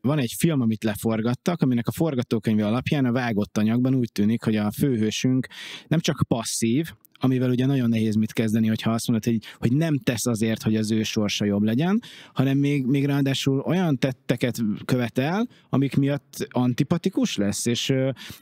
van egy film, amit leforgattak, aminek a forgatókönyve alapján a vágott anyagban úgy tűnik, hogy a főhősünk nem csak passzív, amivel ugye nagyon nehéz mit kezdeni, hogyha azt mondod, hogy, hogy nem tesz azért, hogy az ő sorsa jobb legyen, hanem még, még ráadásul olyan tetteket követel, amik miatt antipatikus lesz, és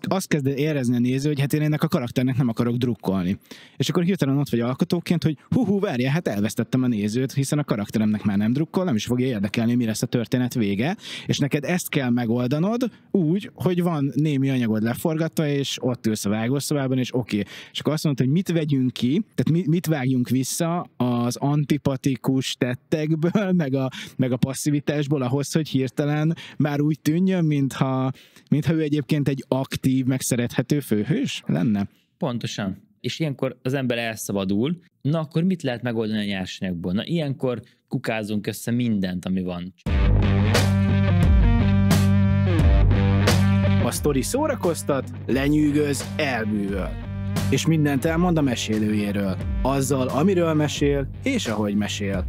azt kezd érezni a néző, hogy hát én ennek a karakternek nem akarok drukkolni. És akkor hirtelen ott vagy alkotóként, hogy hú, hú, várja, hát elvesztettem a nézőt, hiszen a karakteremnek már nem drukkol, nem is fogja érdekelni, mi lesz a történet vége, és neked ezt kell megoldanod úgy, hogy van némi anyagod leforgatva, és ott ülsz a vágószobában, és oké. Okay. És akkor azt mondod, hogy mit vegy vegyünk ki, tehát mit, vágjunk vissza az antipatikus tettekből, meg a, meg a passzivitásból ahhoz, hogy hirtelen már úgy tűnjön, mintha, mintha ő egyébként egy aktív, megszerethető főhős lenne. Pontosan. És ilyenkor az ember elszabadul, na akkor mit lehet megoldani a nyersanyagból? Na ilyenkor kukázunk össze mindent, ami van. A sztori szórakoztat, lenyűgöz, elbűvöl és mindent elmond a mesélőjéről, azzal, amiről mesél, és ahogy mesél.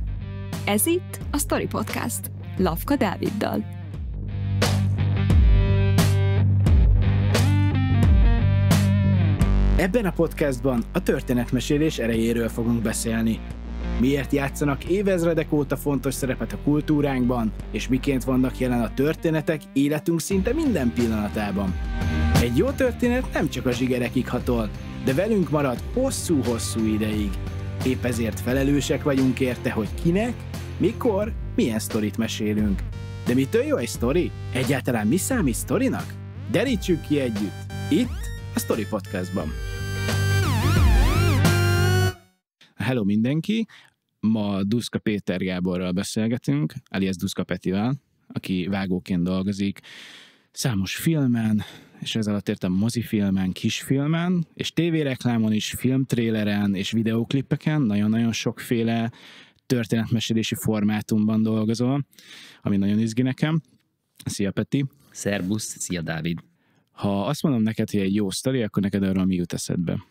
Ez itt a Story Podcast, Lavka Dáviddal. Ebben a podcastban a történetmesélés erejéről fogunk beszélni. Miért játszanak évezredek óta fontos szerepet a kultúránkban, és miként vannak jelen a történetek életünk szinte minden pillanatában. Egy jó történet nem csak a zsigerekig hatol, de velünk marad hosszú-hosszú ideig. Épp ezért felelősek vagyunk érte, hogy kinek, mikor, milyen sztorit mesélünk. De mitől jó egy sztori? Egyáltalán mi számít sztorinak? Derítsük ki együtt, itt, a Story Podcastban. Hello mindenki! Ma Duszka Péter Gáborral beszélgetünk, alias Duszka Petivel, aki vágóként dolgozik számos filmen, és ez alatt értem mozifilmen, kisfilmen, és tévéreklámon is, filmtréleren és videóklippeken, nagyon-nagyon sokféle történetmesélési formátumban dolgozol, ami nagyon izgi nekem. Szia Peti! Szerbusz, szia Dávid! Ha azt mondom neked, hogy egy jó sztori, akkor neked arról mi jut eszedbe?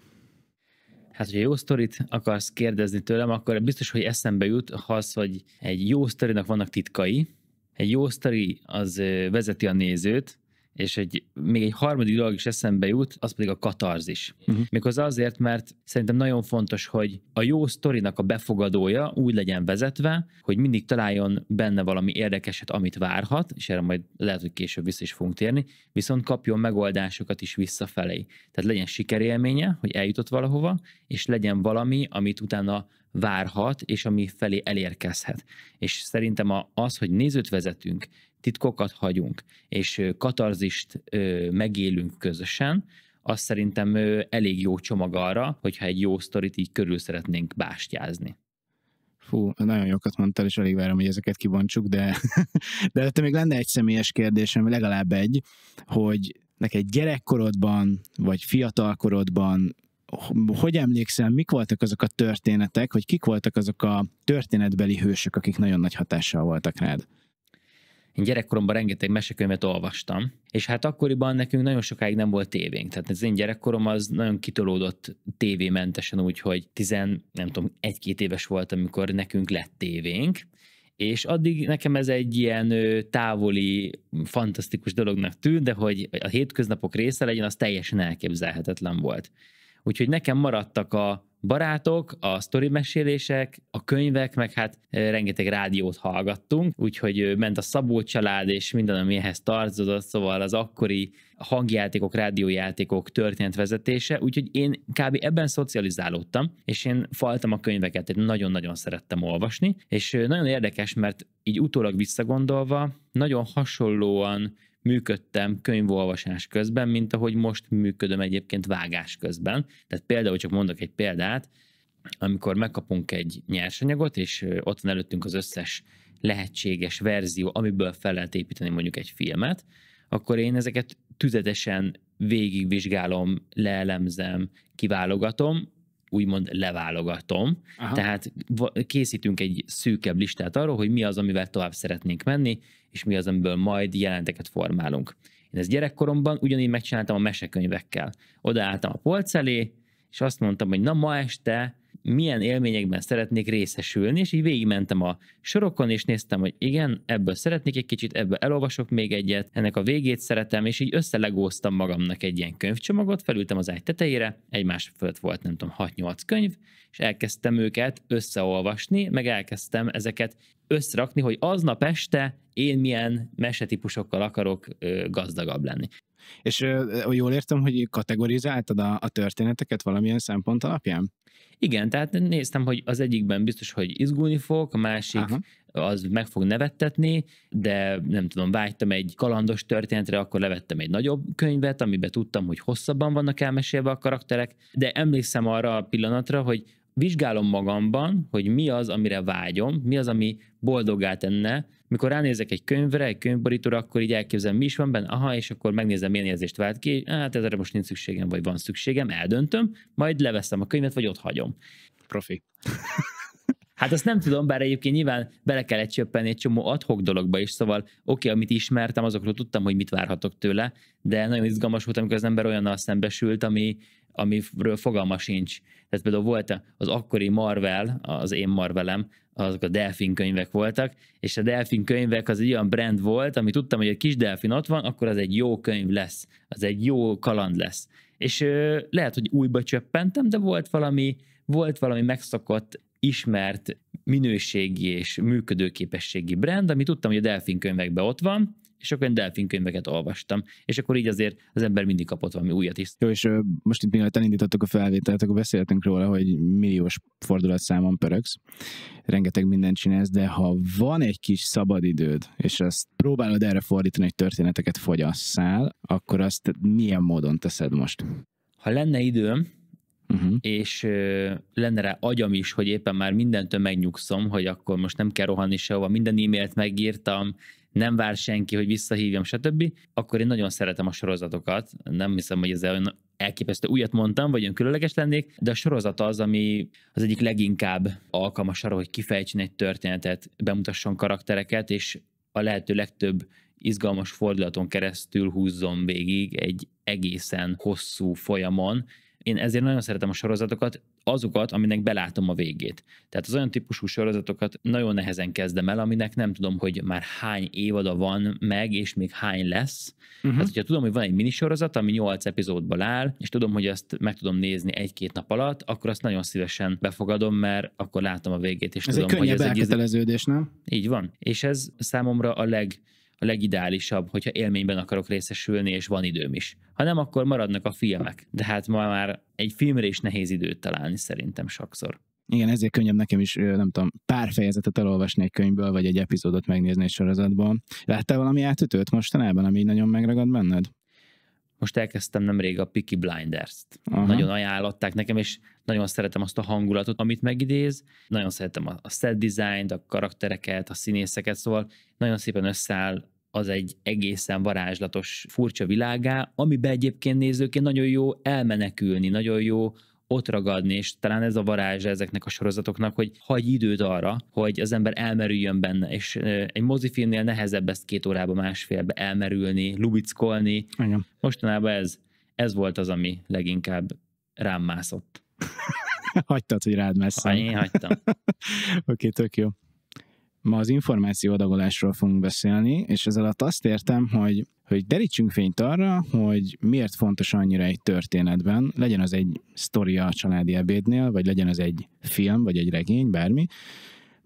Hát, hogyha jó sztorit akarsz kérdezni tőlem, akkor biztos, hogy eszembe jut az, hogy egy jó sztorinak vannak titkai, egy jó sztori az vezeti a nézőt, és egy, még egy harmadik dolog is eszembe jut, az pedig a katarzis. Uh-huh. Méghozzá azért, mert szerintem nagyon fontos, hogy a jó sztorinak a befogadója úgy legyen vezetve, hogy mindig találjon benne valami érdekeset, amit várhat, és erre majd lehet, hogy később vissza is fogunk térni, viszont kapjon megoldásokat is visszafelé. Tehát legyen sikerélménye, hogy eljutott valahova, és legyen valami, amit utána várhat, és ami felé elérkezhet. És szerintem az, hogy nézőt vezetünk, titkokat hagyunk, és katarzist megélünk közösen, az szerintem elég jó csomag arra, hogyha egy jó sztorit így körül szeretnénk bástyázni. Fú, nagyon jókat mondtál, és alig várom, hogy ezeket kibontsuk, de, de előtte még lenne egy személyes kérdésem, legalább egy, hogy neked gyerekkorodban, vagy fiatalkorodban hogy emlékszem, mik voltak azok a történetek, vagy kik voltak azok a történetbeli hősök, akik nagyon nagy hatással voltak rád? Én gyerekkoromban rengeteg mesekönyvet olvastam, és hát akkoriban nekünk nagyon sokáig nem volt tévénk. Tehát az én gyerekkorom az nagyon kitolódott tévémentesen, úgyhogy tizen, nem tudom, egy-két éves volt, amikor nekünk lett tévénk, és addig nekem ez egy ilyen távoli, fantasztikus dolognak tűnt, de hogy a hétköznapok része legyen, az teljesen elképzelhetetlen volt. Úgyhogy nekem maradtak a, barátok, a sztori mesélések, a könyvek, meg hát rengeteg rádiót hallgattunk, úgyhogy ment a Szabó család és minden, ami ehhez tartozott, szóval az akkori hangjátékok, rádiójátékok történetvezetése, úgyhogy én kb. ebben szocializálódtam, és én faltam a könyveket, nagyon-nagyon szerettem olvasni, és nagyon érdekes, mert így utólag visszagondolva, nagyon hasonlóan működtem könyvolvasás közben, mint ahogy most működöm egyébként vágás közben. Tehát például, csak mondok egy példát, amikor megkapunk egy nyersanyagot, és ott van előttünk az összes lehetséges verzió, amiből fel lehet építeni mondjuk egy filmet, akkor én ezeket tüzetesen végigvizsgálom, leelemzem, kiválogatom, úgymond leválogatom. Aha. Tehát készítünk egy szűkebb listát arról, hogy mi az, amivel tovább szeretnénk menni, és mi az, amiből majd jelenteket formálunk. Én ezt gyerekkoromban ugyanígy megcsináltam a mesekönyvekkel. Odaálltam a polc elé, és azt mondtam, hogy na ma este milyen élményekben szeretnék részesülni, és így végigmentem a sorokon, és néztem, hogy igen, ebből szeretnék egy kicsit, ebből elolvasok még egyet, ennek a végét szeretem, és így összelegóztam magamnak egy ilyen könyvcsomagot, felültem az ágy tetejére, egymás fölött volt, nem tudom, 6-8 könyv, és elkezdtem őket összeolvasni, meg elkezdtem ezeket összerakni, hogy aznap este én milyen mesetípusokkal akarok gazdagabb lenni. És jól értem, hogy kategorizáltad a, a történeteket valamilyen szempont alapján? Igen, tehát néztem, hogy az egyikben biztos, hogy izgulni fog, a másik Aha. az meg fog nevettetni, de nem tudom, vágytam egy kalandos történetre, akkor levettem egy nagyobb könyvet, amiben tudtam, hogy hosszabban vannak elmesélve a karakterek, de emlékszem arra a pillanatra, hogy vizsgálom magamban, hogy mi az, amire vágyom, mi az, ami boldoggá tenne. Mikor ránézek egy könyvre, egy könyvborítóra, akkor így elképzelem, mi is van benne, aha, és akkor megnézem, milyen érzést vált ki, hát ezre most nincs szükségem, vagy van szükségem, eldöntöm, majd leveszem a könyvet, vagy ott hagyom. Profi. Hát azt nem tudom, bár egyébként nyilván bele kellett csöppenni egy csomó adhok dologba is, szóval oké, okay, amit ismertem, azokról tudtam, hogy mit várhatok tőle, de nagyon izgalmas volt, amikor az ember olyannal szembesült, ami, amiről fogalma sincs. Tehát például volt az akkori Marvel, az én Marvelem, azok a delfin könyvek voltak, és a delfin könyvek az egy olyan brand volt, ami tudtam, hogy egy kis delfin ott van, akkor az egy jó könyv lesz, az egy jó kaland lesz. És ö, lehet, hogy újba csöppentem, de volt valami, volt valami megszokott, ismert minőségi és működőképességi brand, ami tudtam, hogy a delfin könyvekben ott van, és akkor én könyveket olvastam, és akkor így azért az ember mindig kapott valami újat is. Jó, és most itt mielőtt elindítottuk a felvételt, akkor beszéltünk róla, hogy milliós számon pörögsz, rengeteg mindent csinálsz, de ha van egy kis szabadidőd, és azt próbálod erre fordítani, hogy történeteket fogyasszál, akkor azt milyen módon teszed most? Ha lenne időm, uh-huh. és ö, lenne rá agyam is, hogy éppen már mindentől megnyugszom, hogy akkor most nem kell rohanni sehova, minden e-mailt megírtam, nem vár senki, hogy visszahívjam, stb., akkor én nagyon szeretem a sorozatokat. Nem hiszem, hogy ez olyan elképesztő újat mondtam, vagy olyan különleges lennék, de a sorozat az, ami az egyik leginkább alkalmas arra, hogy kifejtsen egy történetet, bemutasson karaktereket, és a lehető legtöbb izgalmas fordulaton keresztül húzzon végig egy egészen hosszú folyamon, én ezért nagyon szeretem a sorozatokat, azokat, aminek belátom a végét. Tehát az olyan típusú sorozatokat nagyon nehezen kezdem el, aminek nem tudom, hogy már hány évada van meg, és még hány lesz. Uh-huh. Hát, hogyha tudom, hogy van egy minisorozat, ami 8 epizódból áll, és tudom, hogy azt meg tudom nézni egy-két nap alatt, akkor azt nagyon szívesen befogadom, mert akkor látom a végét, és ez tudom, egy hogy ez egy... nem? Így van. És ez számomra a leg a legideálisabb, hogyha élményben akarok részesülni, és van időm is. Ha nem, akkor maradnak a filmek. De hát ma már egy filmre is nehéz időt találni szerintem sokszor. Igen, ezért könnyebb nekem is, nem tudom, pár fejezetet elolvasni egy könyvből, vagy egy epizódot megnézni egy sorozatból. Láttál valami átütőt mostanában, ami nagyon megragad benned? most elkezdtem nemrég a Picky Blinders-t. Aha. Nagyon ajánlották nekem, és nagyon szeretem azt a hangulatot, amit megidéz, nagyon szeretem a, a set design a karaktereket, a színészeket, szóval nagyon szépen összeáll az egy egészen varázslatos, furcsa világá, amiben egyébként nézőként nagyon jó elmenekülni, nagyon jó ott ragadni, és talán ez a varázsa ezeknek a sorozatoknak, hogy hagy időt arra, hogy az ember elmerüljön benne, és egy mozifilmnél nehezebb ezt két órába, másfélbe elmerülni, lubickolni. Igen. Mostanában ez, ez volt az, ami leginkább rám mászott. Hagytad, hogy rád messze. Ha, én hagytam. Oké, okay, tök jó. Ma az információ adagolásról fogunk beszélni, és ez alatt azt értem, hogy hogy derítsünk fényt arra, hogy miért fontos annyira egy történetben, legyen az egy sztoria a családi ebédnél, vagy legyen az egy film, vagy egy regény, bármi,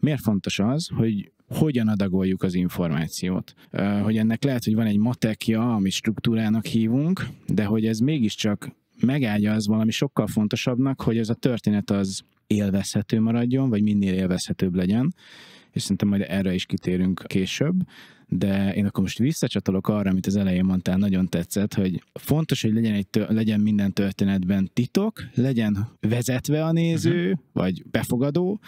miért fontos az, hogy hogyan adagoljuk az információt. Hogy ennek lehet, hogy van egy matekja, amit struktúrának hívunk, de hogy ez mégiscsak megállja az valami sokkal fontosabbnak, hogy ez a történet az élvezhető maradjon, vagy minél élvezhetőbb legyen, és szerintem majd erre is kitérünk később de én akkor most visszacsatolok arra, amit az elején mondtál, nagyon tetszett, hogy fontos, hogy legyen, egy tör, legyen minden történetben titok, legyen vezetve a néző, uh-huh. vagy befogadó,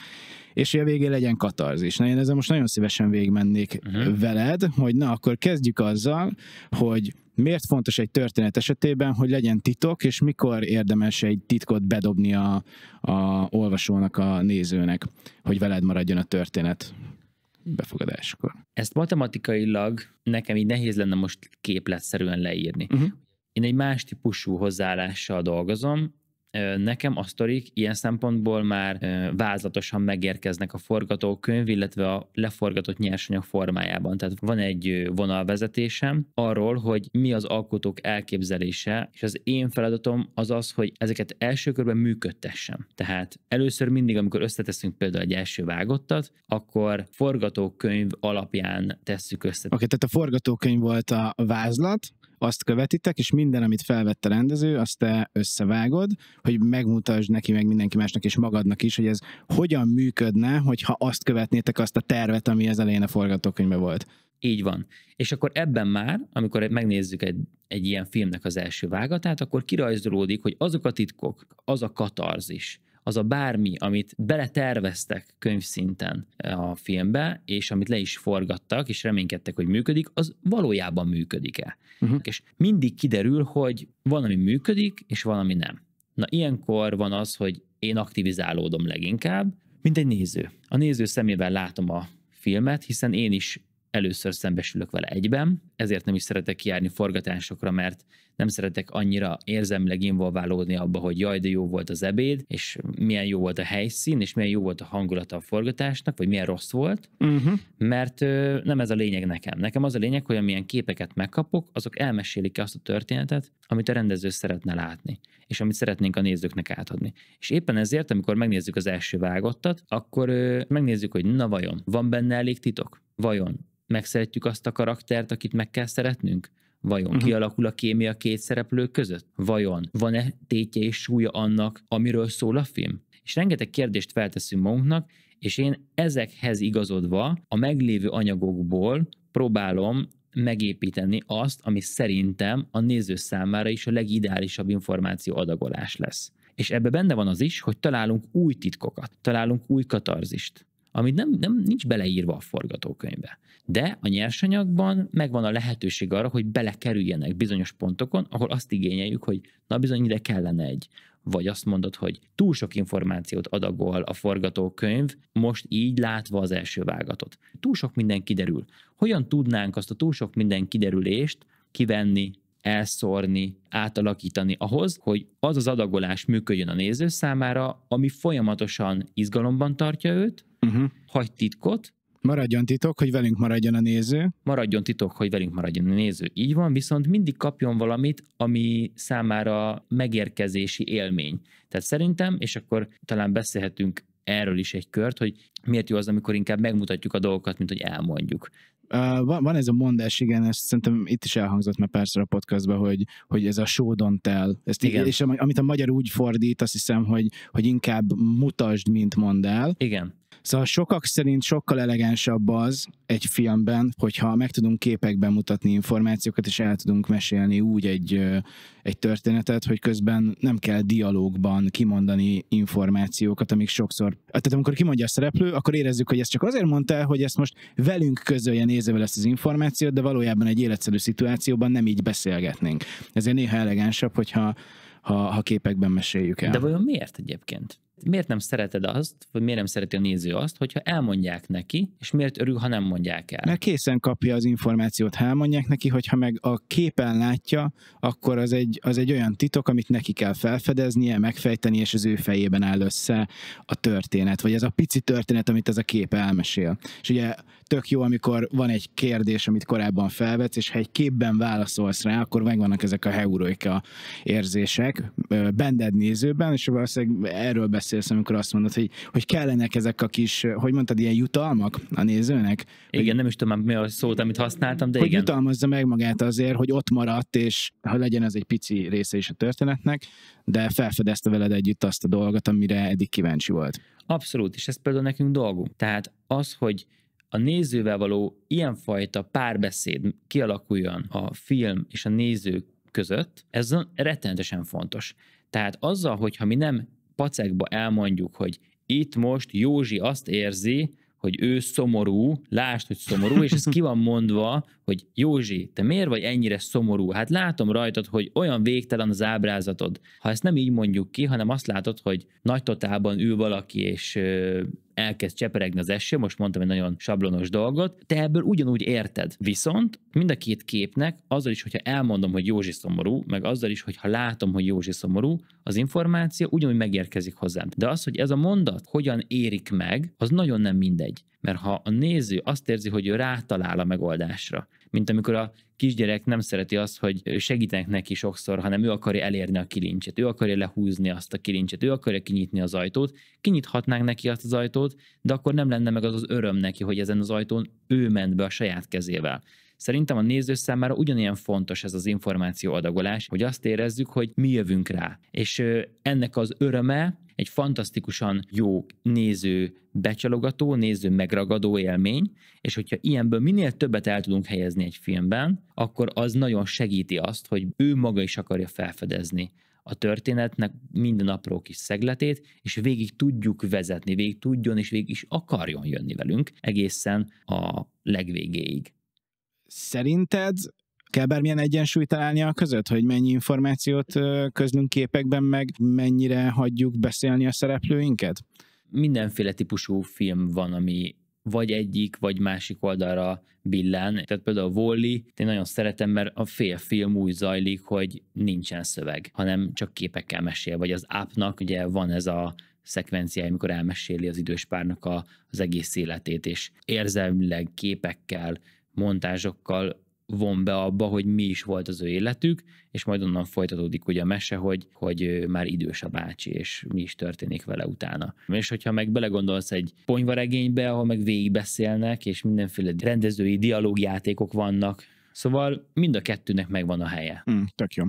és hogy a végén legyen katarzis. Na én ezzel most nagyon szívesen végigmennék uh-huh. veled, hogy na akkor kezdjük azzal, hogy miért fontos egy történet esetében, hogy legyen titok, és mikor érdemes egy titkot bedobni a, a olvasónak, a nézőnek, hogy veled maradjon a történet? befogadáskor. Ezt matematikailag nekem így nehéz lenne most képletszerűen leírni. Uh-huh. Én egy más típusú hozzáállással dolgozom, nekem a sztorik ilyen szempontból már vázlatosan megérkeznek a forgatókönyv, illetve a leforgatott nyersanyag formájában. Tehát van egy vonalvezetésem arról, hogy mi az alkotók elképzelése, és az én feladatom az az, hogy ezeket első körben működtessem. Tehát először mindig, amikor összeteszünk például egy első vágottat, akkor forgatókönyv alapján tesszük össze. Oké, okay, tehát a forgatókönyv volt a vázlat, azt követitek, és minden, amit felvette a rendező, azt te összevágod, hogy megmutasd neki, meg mindenki másnak, és magadnak is, hogy ez hogyan működne, hogyha azt követnétek azt a tervet, ami az elején a forgatókönyvben volt. Így van. És akkor ebben már, amikor megnézzük egy, egy ilyen filmnek az első vágatát, akkor kirajzolódik, hogy azok a titkok, az a katarzis, az a bármi, amit beleterveztek könyvszinten eh, a filmbe, és amit le is forgattak, és reménykedtek, hogy működik, az valójában működik-e. Uh-huh. És mindig kiderül, hogy van, ami működik, és van, ami nem. Na ilyenkor van az, hogy én aktivizálódom leginkább, mint egy néző. A néző szemével látom a filmet, hiszen én is először szembesülök vele egyben, ezért nem is szeretek járni forgatásokra, mert nem szeretek annyira érzemleg involválódni abba, hogy jaj, de jó volt az ebéd, és milyen jó volt a helyszín, és milyen jó volt a hangulata a forgatásnak, vagy milyen rossz volt, uh-huh. mert ö, nem ez a lényeg nekem. Nekem az a lényeg, hogy amilyen képeket megkapok, azok elmesélik azt a történetet, amit a rendező szeretne látni, és amit szeretnénk a nézőknek átadni. És éppen ezért, amikor megnézzük az első vágottat, akkor ö, megnézzük, hogy na vajon, van benne elég titok? Vajon megszeretjük azt a karaktert, akit meg kell szeretnünk? Vajon uh-huh. kialakul a kémia két szereplő között? Vajon van-e tétje és súlya annak, amiről szól a film? És rengeteg kérdést felteszünk magunknak, és én ezekhez igazodva a meglévő anyagokból próbálom megépíteni azt, ami szerintem a néző számára is a legideálisabb információ adagolás lesz. És ebbe benne van az is, hogy találunk új titkokat, találunk új katarzist amit nem, nem nincs beleírva a forgatókönyvbe. De a nyersanyagban megvan a lehetőség arra, hogy belekerüljenek bizonyos pontokon, ahol azt igényeljük, hogy na bizony ide kellene egy vagy azt mondod, hogy túl sok információt adagol a forgatókönyv, most így látva az első vágatot. Túl sok minden kiderül. Hogyan tudnánk azt a túl sok minden kiderülést kivenni, elszórni, átalakítani ahhoz, hogy az az adagolás működjön a néző számára, ami folyamatosan izgalomban tartja őt, uh-huh. hagy titkot. Maradjon titok, hogy velünk maradjon a néző. Maradjon titok, hogy velünk maradjon a néző. Így van, viszont mindig kapjon valamit, ami számára megérkezési élmény. Tehát szerintem, és akkor talán beszélhetünk erről is egy kört, hogy miért jó az, amikor inkább megmutatjuk a dolgokat, mint hogy elmondjuk. Uh, van, van ez a mondás, igen, ezt szerintem itt is elhangzott már párszor a podcastban, hogy, hogy ez a show don't tell. Ezt igen. És amit a magyar úgy fordít, azt hiszem, hogy, hogy inkább mutasd, mint mondd el. Igen. Szóval sokak szerint sokkal elegánsabb az egy filmben, hogyha meg tudunk képekben mutatni információkat, és el tudunk mesélni úgy egy, egy történetet, hogy közben nem kell dialógban kimondani információkat, amik sokszor... Tehát amikor kimondja a szereplő, akkor érezzük, hogy ezt csak azért mondta, hogy ezt most velünk közölje nézővel ezt az információt, de valójában egy életszerű szituációban nem így beszélgetnénk. Ezért néha elegánsabb, hogyha ha, ha képekben meséljük el. De vajon miért egyébként? Miért nem szereted azt, vagy miért nem szereti a néző azt, hogyha elmondják neki, és miért örül, ha nem mondják el? Mert készen kapja az információt, ha elmondják neki, hogyha meg a képen látja, akkor az egy, az egy olyan titok, amit neki kell felfedeznie, megfejteni, és az ő fejében áll össze a történet, vagy ez a pici történet, amit ez a kép elmesél. És ugye tök jó, amikor van egy kérdés, amit korábban felvetsz, és ha egy képben válaszolsz rá, akkor megvannak ezek a heuróika érzések benned nézőben, és valószínűleg erről beszélsz, amikor azt mondod, hogy, hogy kellenek ezek a kis, hogy mondtad, ilyen jutalmak a nézőnek? Igen, hogy, nem is tudom mi a szót, amit használtam, de hogy igen. jutalmazza meg magát azért, hogy ott maradt, és ha legyen ez egy pici része is a történetnek, de felfedezte veled együtt azt a dolgot, amire eddig kíváncsi volt. Abszolút, és ez például nekünk dolgunk. Tehát az, hogy a nézővel való ilyenfajta párbeszéd kialakuljon a film és a néző között, ez rettenetesen fontos. Tehát azzal, hogyha mi nem pacekba elmondjuk, hogy itt most Józsi azt érzi, hogy ő szomorú, lásd, hogy szomorú, és ez ki van mondva, hogy Józsi, te miért vagy ennyire szomorú? Hát látom rajtad, hogy olyan végtelen az ábrázatod. Ha ezt nem így mondjuk ki, hanem azt látod, hogy nagy totálban ül valaki, és elkezd cseperegni az eső, most mondtam egy nagyon sablonos dolgot, te ebből ugyanúgy érted. Viszont mind a két képnek, azzal is, hogyha elmondom, hogy Józsi szomorú, meg azzal is, hogyha látom, hogy Józsi szomorú, az információ ugyanúgy megérkezik hozzám. De az, hogy ez a mondat hogyan érik meg, az nagyon nem mindegy. Mert ha a néző azt érzi, hogy ő rátalál a megoldásra, mint amikor a kisgyerek nem szereti azt, hogy segítenek neki sokszor, hanem ő akarja elérni a kilincset, ő akarja lehúzni azt a kilincset, ő akarja kinyitni az ajtót, kinyithatnánk neki azt az ajtót, de akkor nem lenne meg az az öröm neki, hogy ezen az ajtón ő ment be a saját kezével. Szerintem a néző számára ugyanilyen fontos ez az információ adagolás, hogy azt érezzük, hogy mi jövünk rá. És ennek az öröme, egy fantasztikusan jó néző becsalogató, néző megragadó élmény, és hogyha ilyenből minél többet el tudunk helyezni egy filmben, akkor az nagyon segíti azt, hogy ő maga is akarja felfedezni a történetnek minden apró kis szegletét, és végig tudjuk vezetni, végig tudjon és végig is akarjon jönni velünk egészen a legvégéig. Szerinted kell bármilyen egyensúlyt a között, hogy mennyi információt közlünk képekben, meg mennyire hagyjuk beszélni a szereplőinket? Mindenféle típusú film van, ami vagy egyik, vagy másik oldalra billen. Tehát például a Wally, én nagyon szeretem, mert a fél film úgy zajlik, hogy nincsen szöveg, hanem csak képekkel mesél, vagy az ápnak ugye van ez a szekvenciája, amikor elmeséli az idős párnak a, az egész életét, és érzelmileg, képekkel, montázsokkal von be abba, hogy mi is volt az ő életük, és majd onnan folytatódik ugye a mese, hogy, hogy már idős a bácsi, és mi is történik vele utána. És hogyha meg belegondolsz egy ponyvaregénybe, ahol meg végigbeszélnek, és mindenféle rendezői dialógjátékok vannak, Szóval mind a kettőnek megvan a helye. Mm, tök jó.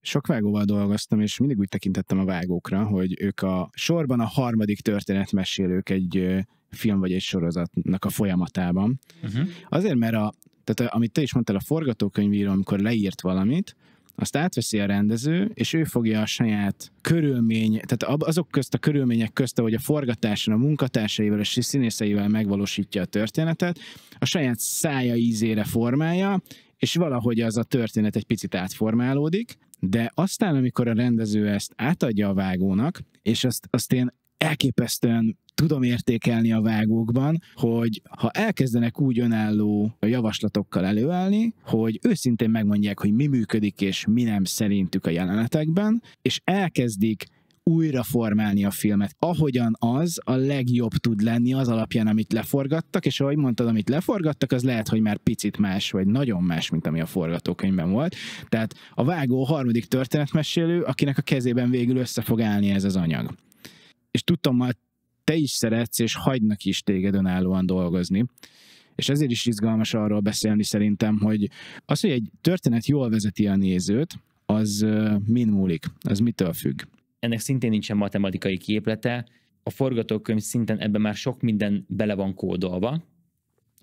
Sok vágóval dolgoztam, és mindig úgy tekintettem a vágókra, hogy ők a sorban a harmadik történetmesélők egy film vagy egy sorozatnak a folyamatában. Uh-huh. Azért, mert a tehát eh, amit te is mondtál, a forgatókönyvíró, amikor leírt valamit, azt átveszi a rendező, és ő fogja a saját körülmény, tehát azok közt a körülmények közt, hogy a forgatáson a munkatársaival és a színészeivel megvalósítja a történetet, a saját szája ízére formálja, és valahogy az a történet egy picit átformálódik, de aztán, amikor a rendező ezt átadja a vágónak, és azt, azt én elképesztően tudom értékelni a vágókban, hogy ha elkezdenek úgy önálló javaslatokkal előállni, hogy őszintén megmondják, hogy mi működik és mi nem szerintük a jelenetekben, és elkezdik újra formálni a filmet. Ahogyan az a legjobb tud lenni az alapján, amit leforgattak, és ahogy mondtad, amit leforgattak, az lehet, hogy már picit más, vagy nagyon más, mint ami a forgatókönyvben volt. Tehát a vágó harmadik történetmesélő, akinek a kezében végül össze fog állni ez az anyag és tudtam hogy te is szeretsz, és hagynak is téged önállóan dolgozni. És ezért is izgalmas arról beszélni szerintem, hogy az, hogy egy történet jól vezeti a nézőt, az min múlik, az mitől függ. Ennek szintén nincsen matematikai képlete, a forgatókönyv szinten ebben már sok minden bele van kódolva,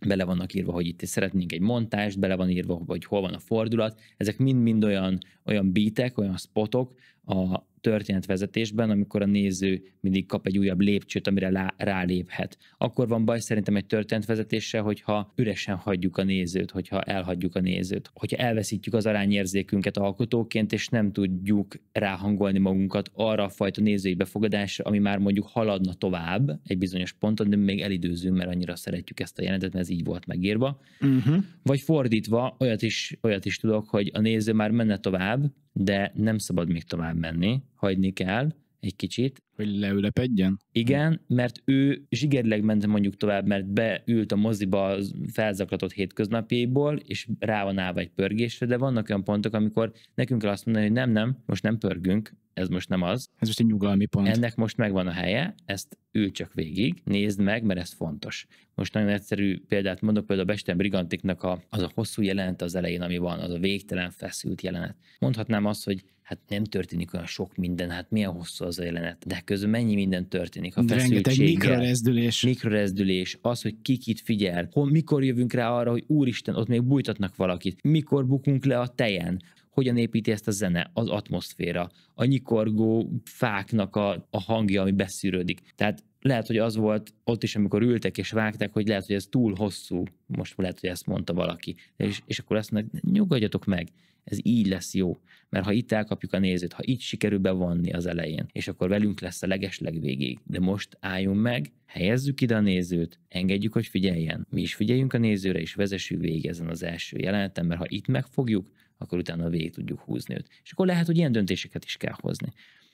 bele vannak írva, hogy itt szeretnénk egy montást, bele van írva, hogy hol van a fordulat, ezek mind-mind olyan, olyan bítek, olyan spotok, a történetvezetésben, amikor a néző mindig kap egy újabb lépcsőt, amire lá, ráléphet. Akkor van baj szerintem egy történetvezetéssel, hogyha üresen hagyjuk a nézőt, hogyha elhagyjuk a nézőt, hogyha elveszítjük az arányérzékünket alkotóként, és nem tudjuk ráhangolni magunkat arra a fajta nézői befogadásra, ami már mondjuk haladna tovább egy bizonyos ponton, de még elidőzünk, mert annyira szeretjük ezt a jelentet, mert ez így volt megírva. Uh-huh. Vagy fordítva, olyat is, olyat is tudok, hogy a néző már menne tovább, de nem szabad még tovább tovább menni, hagyni kell egy kicsit. Hogy leülepedjen? Igen, mert ő zsigerileg ment mondjuk tovább, mert beült a moziba a felzaklatott hétköznapjéból, és rá van állva egy pörgésre, de vannak olyan pontok, amikor nekünk kell azt mondani, hogy nem, nem, most nem pörgünk, ez most nem az. Ez most egy nyugalmi pont. Ennek most megvan a helye, ezt ül csak végig, nézd meg, mert ez fontos. Most nagyon egyszerű példát mondok, például a Besten Brigantiknak a, az a hosszú jelenet az elején, ami van, az a végtelen feszült jelenet. Mondhatnám azt, hogy hát nem történik olyan sok minden, hát milyen hosszú az a jelenet, de közben mennyi minden történik. A Rengeteg mikrorezdülés. Mikrorezdülés, az, hogy ki kit figyel, hol, mikor jövünk rá arra, hogy úristen, ott még bújtatnak valakit, mikor bukunk le a tejen, hogyan építi ezt a zene, az atmoszféra, a nyikorgó fáknak a, a hangja, ami beszűrődik. Tehát lehet, hogy az volt ott is, amikor ültek és vágták, hogy lehet, hogy ez túl hosszú, most lehet, hogy ezt mondta valaki. És, és akkor azt mondják, nyugodjatok meg, ez így lesz jó. Mert ha itt elkapjuk a nézőt, ha így sikerül bevonni az elején, és akkor velünk lesz a legesleg végig. De most álljunk meg, helyezzük ide a nézőt, engedjük, hogy figyeljen. Mi is figyeljünk a nézőre, és vezessük végig ezen az első jelenetem, mert ha itt megfogjuk, akkor utána végig tudjuk húzni őt. És akkor lehet, hogy ilyen döntéseket is kell hozni.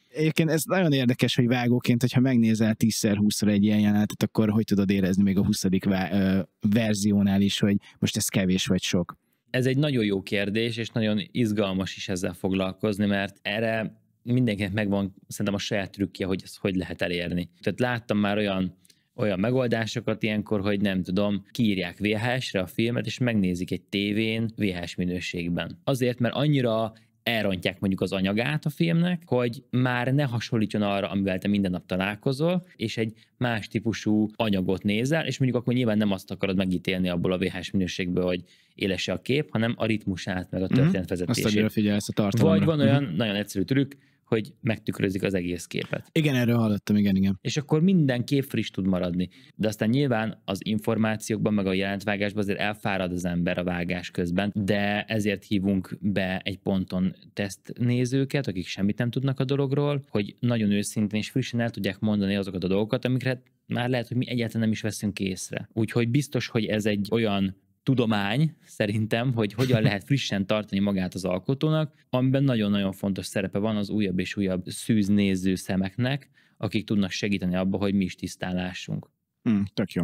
Egyébként ez nagyon érdekes, hogy vágóként, hogyha megnézel 10-20-ra egy ilyen jelenetet, akkor hogy tudod érezni még a 20. verziónál is, hogy most ez kevés vagy sok ez egy nagyon jó kérdés, és nagyon izgalmas is ezzel foglalkozni, mert erre mindenkinek megvan szerintem a saját trükkje, hogy ezt hogy lehet elérni. Tehát láttam már olyan olyan megoldásokat ilyenkor, hogy nem tudom, kiírják VHS-re a filmet, és megnézik egy tévén VHS minőségben. Azért, mert annyira elrontják mondjuk az anyagát a filmnek, hogy már ne hasonlítson arra, amivel te minden nap találkozol, és egy más típusú anyagot nézel, és mondjuk akkor nyilván nem azt akarod megítélni abból a VHS minőségből, hogy élesse a kép, hanem a ritmusát, meg a mhm. történet mm-hmm. vezetését. Azt, figyelsz a tartalomra. Vagy van mhm. olyan mm-hmm. nagyon egyszerű trükk, hogy megtükrözik az egész képet. Igen, erről hallottam, igen, igen. És akkor minden kép friss tud maradni. De aztán nyilván az információkban, meg a jelentvágásban azért elfárad az ember a vágás közben, de ezért hívunk be egy ponton tesztnézőket, akik semmit nem tudnak a dologról, hogy nagyon őszintén és frissen el tudják mondani azokat a dolgokat, amikre már lehet, hogy mi egyáltalán nem is veszünk észre. Úgyhogy biztos, hogy ez egy olyan tudomány szerintem, hogy hogyan lehet frissen tartani magát az alkotónak, amiben nagyon-nagyon fontos szerepe van az újabb és újabb szűznéző szemeknek, akik tudnak segíteni abba, hogy mi is tisztálásunk. Hmm, tök jó.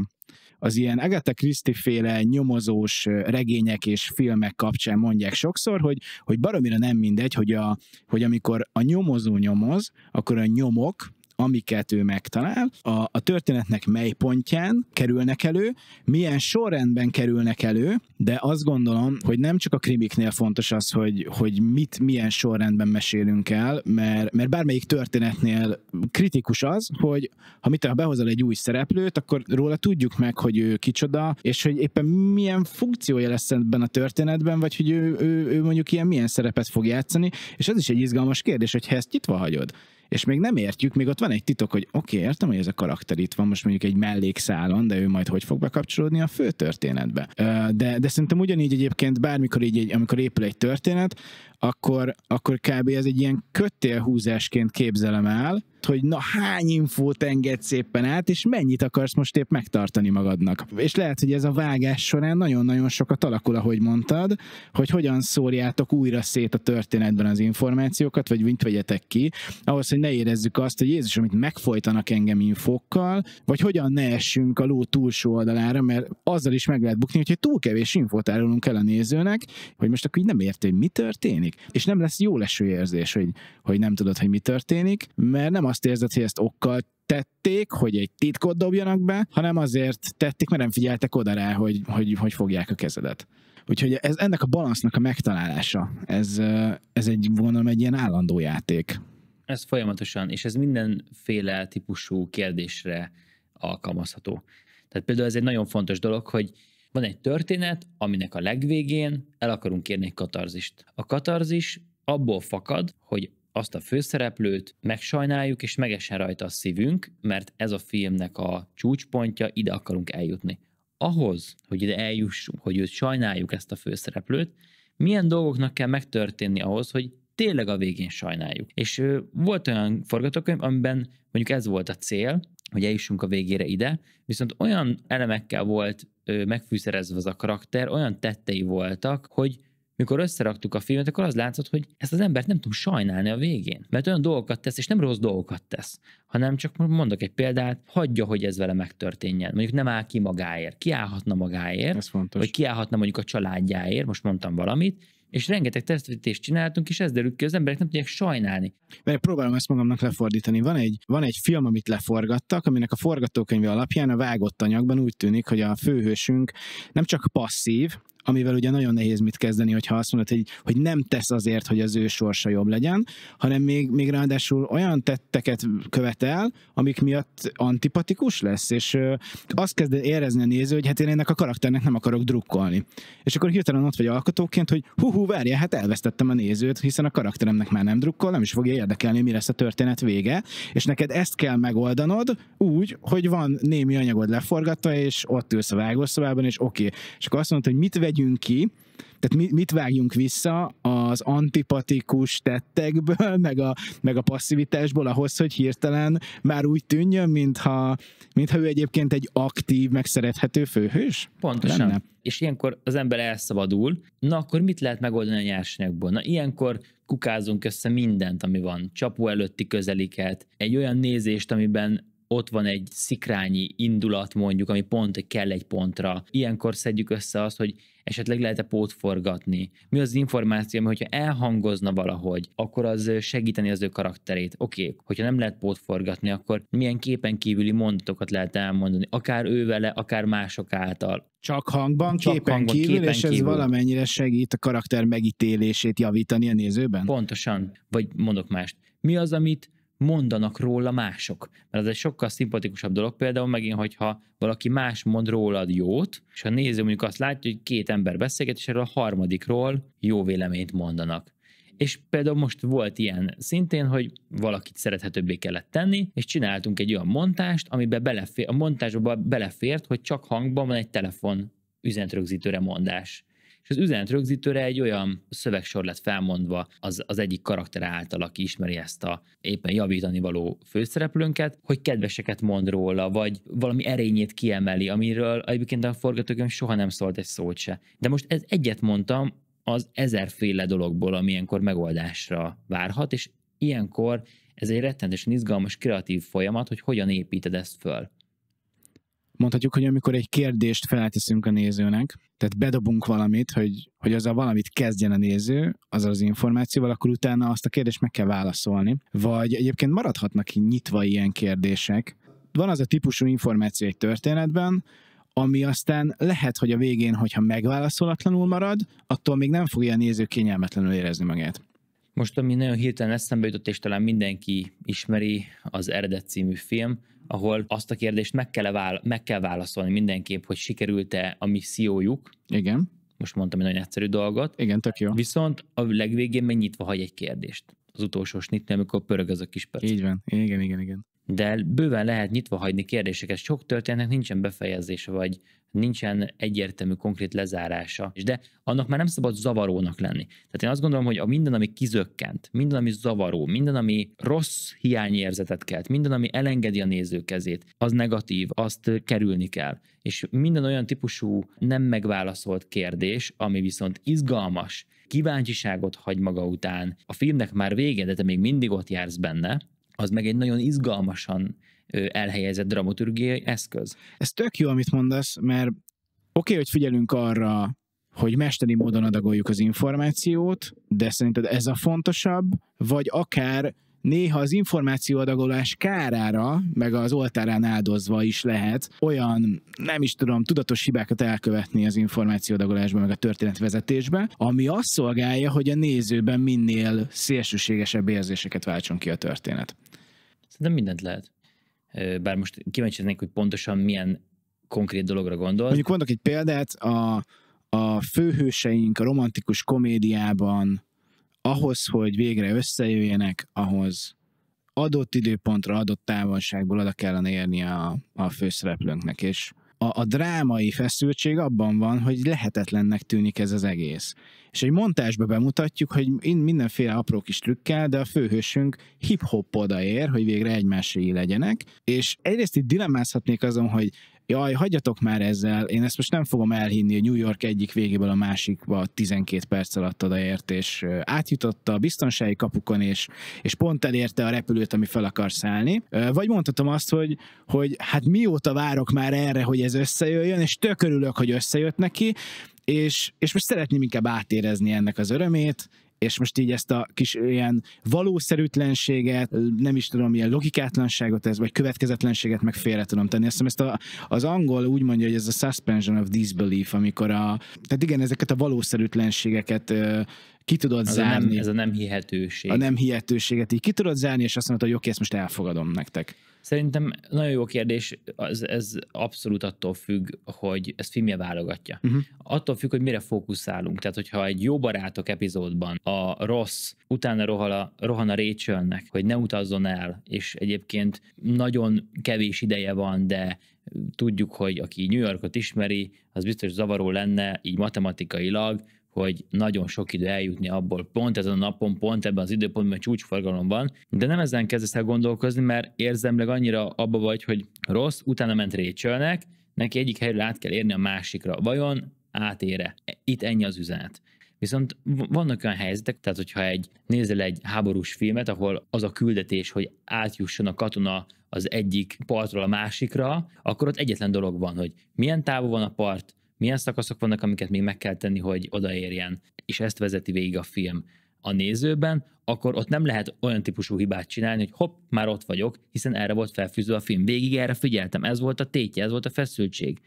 Az ilyen Agatha Christie féle nyomozós regények és filmek kapcsán mondják sokszor, hogy, hogy baromira nem mindegy, hogy, a, hogy amikor a nyomozó nyomoz, akkor a nyomok, amiket ő megtalál, a, a történetnek mely pontján kerülnek elő, milyen sorrendben kerülnek elő, de azt gondolom, hogy nem csak a krimiknél fontos az, hogy, hogy mit, milyen sorrendben mesélünk el, mert, mert bármelyik történetnél kritikus az, hogy ha mit, ha behozol egy új szereplőt, akkor róla tudjuk meg, hogy ő kicsoda, és hogy éppen milyen funkciója lesz ebben a történetben, vagy hogy ő, ő, ő mondjuk ilyen milyen szerepet fog játszani, és ez is egy izgalmas kérdés, hogy ezt nyitva hagyod, és még nem értjük, még ott van egy titok, hogy oké, okay, értem, hogy ez a karakter itt van most mondjuk egy mellékszálon, de ő majd hogy fog bekapcsolódni a fő történetbe. De, de szerintem ugyanígy egyébként bármikor így, amikor épül egy történet, akkor, akkor kb. ez egy ilyen kötélhúzásként képzelem el, hogy na hány infót engedsz éppen át, és mennyit akarsz most épp megtartani magadnak. És lehet, hogy ez a vágás során nagyon-nagyon sokat alakul, ahogy mondtad, hogy hogyan szórjátok újra szét a történetben az információkat, vagy mint vegyetek ki, ahhoz, hogy ne érezzük azt, hogy Jézus, amit megfojtanak engem infókkal, vagy hogyan ne essünk a ló túlsó oldalára, mert azzal is meg lehet bukni, hogyha túl kevés infót árulunk el a nézőnek, hogy most akkor így nem érti, hogy mi történik történik. És nem lesz jó leső érzés, hogy, hogy nem tudod, hogy mi történik, mert nem azt érzed, hogy ezt okkal tették, hogy egy titkot dobjanak be, hanem azért tették, mert nem figyeltek oda rá, hogy, hogy, hogy fogják a kezedet. Úgyhogy ez, ennek a balansznak a megtalálása, ez, ez egy, gondolom, egy ilyen állandó játék. Ez folyamatosan, és ez mindenféle típusú kérdésre alkalmazható. Tehát például ez egy nagyon fontos dolog, hogy van egy történet, aminek a legvégén el akarunk kérni egy katarzist. A katarzis abból fakad, hogy azt a főszereplőt megsajnáljuk, és megesen rajta a szívünk, mert ez a filmnek a csúcspontja, ide akarunk eljutni. Ahhoz, hogy ide eljussunk, hogy őt sajnáljuk ezt a főszereplőt, milyen dolgoknak kell megtörténni ahhoz, hogy tényleg a végén sajnáljuk. És volt olyan forgatókönyv, amiben mondjuk ez volt a cél, hogy eljussunk a végére ide, viszont olyan elemekkel volt ö, megfűszerezve az a karakter, olyan tettei voltak, hogy mikor összeraktuk a filmet, akkor az látszott, hogy ezt az embert nem tudom sajnálni a végén. Mert olyan dolgokat tesz, és nem rossz dolgokat tesz, hanem csak mondok egy példát, hagyja, hogy ez vele megtörténjen. Mondjuk nem áll ki magáért, kiállhatna magáért, ez fontos. vagy kiállhatna mondjuk a családjáért, most mondtam valamit, és rengeteg tesztvetést csináltunk, és ez derült ki, az emberek nem tudják sajnálni. Mert próbálom ezt magamnak lefordítani. Van egy, van egy film, amit leforgattak, aminek a forgatókönyve alapján a vágott anyagban úgy tűnik, hogy a főhősünk nem csak passzív, amivel ugye nagyon nehéz mit kezdeni, hogyha azt mondod, hogy, hogy nem tesz azért, hogy az ő sorsa jobb legyen, hanem még, még ráadásul olyan tetteket követel, amik miatt antipatikus lesz, és ö, azt kezd érezni a néző, hogy hát én ennek a karakternek nem akarok drukkolni. És akkor hirtelen ott vagy alkotóként, hogy hú, hú, várja, hát elvesztettem a nézőt, hiszen a karakteremnek már nem drukkol, nem is fogja érdekelni, mi lesz a történet vége, és neked ezt kell megoldanod úgy, hogy van némi anyagod leforgatva, és ott ülsz a vágószobában, és oké. Okay. És akkor azt mondod, hogy mit vegy vegyünk ki, tehát mit, vágjunk vissza az antipatikus tettekből, meg a, meg a passzivitásból ahhoz, hogy hirtelen már úgy tűnjön, mintha, mintha ő egyébként egy aktív, megszerethető főhős? Pontosan. Lenne. És ilyenkor az ember elszabadul, na akkor mit lehet megoldani a nyersanyagból? Na ilyenkor kukázunk össze mindent, ami van. Csapó előtti közeliket, egy olyan nézést, amiben ott van egy szikrányi indulat mondjuk, ami pont, hogy kell egy pontra. Ilyenkor szedjük össze azt, hogy esetleg lehet-e pótforgatni, mi az információ, ami hogyha elhangozna valahogy, akkor az segíteni az ő karakterét. Oké, okay, hogyha nem lehet pótforgatni, akkor milyen képen kívüli mondatokat lehet elmondani, akár ő vele, akár mások által. Csak hangban, Csak képen hangban, kívül, képen és kívül. ez valamennyire segít a karakter megítélését javítani a nézőben? Pontosan, vagy mondok mást. Mi az, amit mondanak róla mások. Mert ez egy sokkal szimpatikusabb dolog például megint, hogyha valaki más mond rólad jót, és a néző mondjuk azt látja, hogy két ember beszélget, és erről a harmadikról jó véleményt mondanak. És például most volt ilyen szintén, hogy valakit szerethetőbbé kellett tenni, és csináltunk egy olyan montást, amiben belefér, a montásba belefért, hogy csak hangban van egy telefon üzenetrögzítőre mondás és az üzenet rögzítőre egy olyan szövegsor lett felmondva az, az egyik karakter által, aki ismeri ezt a éppen javítani való főszereplőnket, hogy kedveseket mond róla, vagy valami erényét kiemeli, amiről egyébként a forgatókönyv soha nem szólt egy szót se. De most ez egyet mondtam, az ezerféle dologból, ami ilyenkor megoldásra várhat, és ilyenkor ez egy rettenetesen izgalmas, kreatív folyamat, hogy hogyan építed ezt föl mondhatjuk, hogy amikor egy kérdést felteszünk a nézőnek, tehát bedobunk valamit, hogy, hogy azzal valamit kezdjen a néző, az az információval, akkor utána azt a kérdést meg kell válaszolni. Vagy egyébként maradhatnak nyitva ilyen kérdések. Van az a típusú információ egy történetben, ami aztán lehet, hogy a végén, hogyha megválaszolatlanul marad, attól még nem fogja a néző kényelmetlenül érezni magát. Most, ami nagyon hirtelen eszembe jutott, és talán mindenki ismeri, az Eredet című film, ahol azt a kérdést meg kell, vála- meg kell válaszolni mindenképp, hogy sikerült-e a missziójuk. Igen. Most mondtam egy nagyon egyszerű dolgot. Igen, tök jó. Viszont a legvégén megnyitva hagy egy kérdést az utolsó snitnél, amikor pörög az a kis perc. Így van, igen, igen, igen de bőven lehet nyitva hagyni kérdéseket. Sok történetnek nincsen befejezése, vagy nincsen egyértelmű, konkrét lezárása. De annak már nem szabad zavarónak lenni. Tehát én azt gondolom, hogy a minden, ami kizökkent, minden, ami zavaró, minden, ami rossz hiányérzetet kelt, minden, ami elengedi a néző kezét, az negatív, azt kerülni kell. És minden olyan típusú nem megválaszolt kérdés, ami viszont izgalmas, kíváncsiságot hagy maga után, a filmnek már vége, de te még mindig ott jársz benne, az meg egy nagyon izgalmasan elhelyezett dramaturgiai eszköz. Ez tök jó, amit mondasz, mert oké, okay, hogy figyelünk arra, hogy mesteri módon adagoljuk az információt, de szerinted ez a fontosabb, vagy akár néha az információadagolás kárára, meg az oltárán áldozva is lehet olyan, nem is tudom, tudatos hibákat elkövetni az információadagolásban, meg a történetvezetésben, ami azt szolgálja, hogy a nézőben minél szélsőségesebb érzéseket váltson ki a történet. Szerintem mindent lehet. Bár most kíváncsi lennék, hogy pontosan milyen konkrét dologra gondol. Mondjuk mondok egy példát, a, a főhőseink a romantikus komédiában ahhoz, hogy végre összejöjjenek, ahhoz adott időpontra, adott távolságból oda kellene érni a, a főszereplőnknek, és a, a drámai feszültség abban van, hogy lehetetlennek tűnik ez az egész. És egy montásba bemutatjuk, hogy mindenféle apró kis trükkel, de a főhősünk hip-hop odaér, hogy végre egymásai legyenek, és egyrészt itt dilemmázhatnék azon, hogy jaj, hagyjatok már ezzel, én ezt most nem fogom elhinni, hogy New York egyik végéből a másikba 12 perc alatt odaért, és átjutott a biztonsági kapukon, és, és pont elérte a repülőt, ami fel akar szállni. Vagy mondhatom azt, hogy, hogy hát mióta várok már erre, hogy ez összejöjjön, és tök örülök, hogy összejött neki, és, és most szeretném inkább átérezni ennek az örömét, és most így ezt a kis ilyen valószerűtlenséget, nem is tudom, ilyen logikátlanságot ez, vagy következetlenséget meg félre tudom tenni. Azt hiszem, ezt a, az angol úgy mondja, hogy ez a suspension of disbelief, amikor a, tehát igen, ezeket a valószerűtlenségeket ki tudod az zárni. A nem, ez a nem hihetőség. A nem hihetőséget így ki tudod zárni, és azt mondod, hogy oké, okay, ezt most elfogadom nektek. Szerintem nagyon jó kérdés, ez, ez abszolút attól függ, hogy ez filmje válogatja. Uh-huh. Attól függ, hogy mire fókuszálunk. Tehát, hogyha egy jó barátok epizódban a rossz utána rohala, rohan a Rachelnek, hogy ne utazzon el, és egyébként nagyon kevés ideje van, de tudjuk, hogy aki New Yorkot ismeri, az biztos zavaró lenne, így matematikailag, hogy nagyon sok idő eljutni abból pont ezen a napon, pont ebben az időpontban, mert csúcsforgalom van, de nem ezen kezdesz el gondolkozni, mert érzemleg annyira abba vagy, hogy rossz, utána ment récsölnek, neki egyik helyről át kell érni a másikra. Vajon átére? Itt ennyi az üzenet. Viszont vannak olyan helyzetek, tehát hogyha egy, nézel egy háborús filmet, ahol az a küldetés, hogy átjusson a katona az egyik partról a másikra, akkor ott egyetlen dolog van, hogy milyen távol van a part, milyen szakaszok vannak, amiket még meg kell tenni, hogy odaérjen, és ezt vezeti végig a film a nézőben, akkor ott nem lehet olyan típusú hibát csinálni, hogy hopp, már ott vagyok, hiszen erre volt felfűző a film. Végig erre figyeltem, ez volt a tétje, ez volt a feszültség.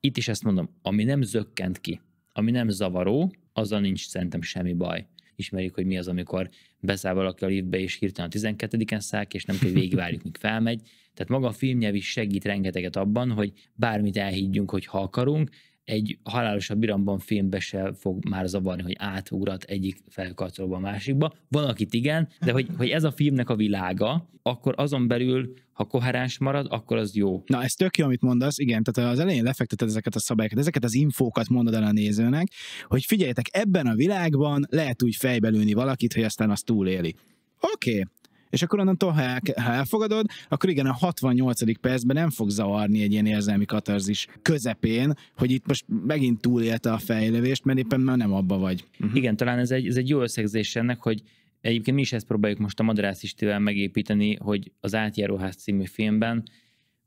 Itt is ezt mondom, ami nem zökkent ki, ami nem zavaró, azzal nincs szerintem semmi baj. Ismerjük, hogy mi az, amikor beszáll valaki a liftbe, és hirtelen a 12-en szák, és nem kell végigvárjuk, míg felmegy. Tehát maga a filmnyelv is segít rengeteget abban, hogy bármit elhiggyünk, hogy ha akarunk, egy halálosabb iramban filmbe se fog már zavarni, hogy átugrat egyik felkarcolóba a másikba. Van, akit igen, de hogy, hogy ez a filmnek a világa, akkor azon belül, ha koherens marad, akkor az jó. Na, ez tök jó, amit mondasz, igen, tehát az elején lefekteted ezeket a szabályokat, ezeket az infókat mondod el a nézőnek, hogy figyeljetek, ebben a világban lehet úgy fejbelülni valakit, hogy aztán azt túléli. Oké, okay és akkor onnantól, ha, el, ha elfogadod, akkor igen, a 68. percben nem fog zavarni egy ilyen érzelmi katarzis közepén, hogy itt most megint túlélte a fejlővést, mert éppen már nem abba vagy. Uh-huh. Igen, talán ez egy, ez egy jó összegzés ennek, hogy egyébként mi is ezt próbáljuk most a Madrász Istivel megépíteni, hogy az Átjáróház című filmben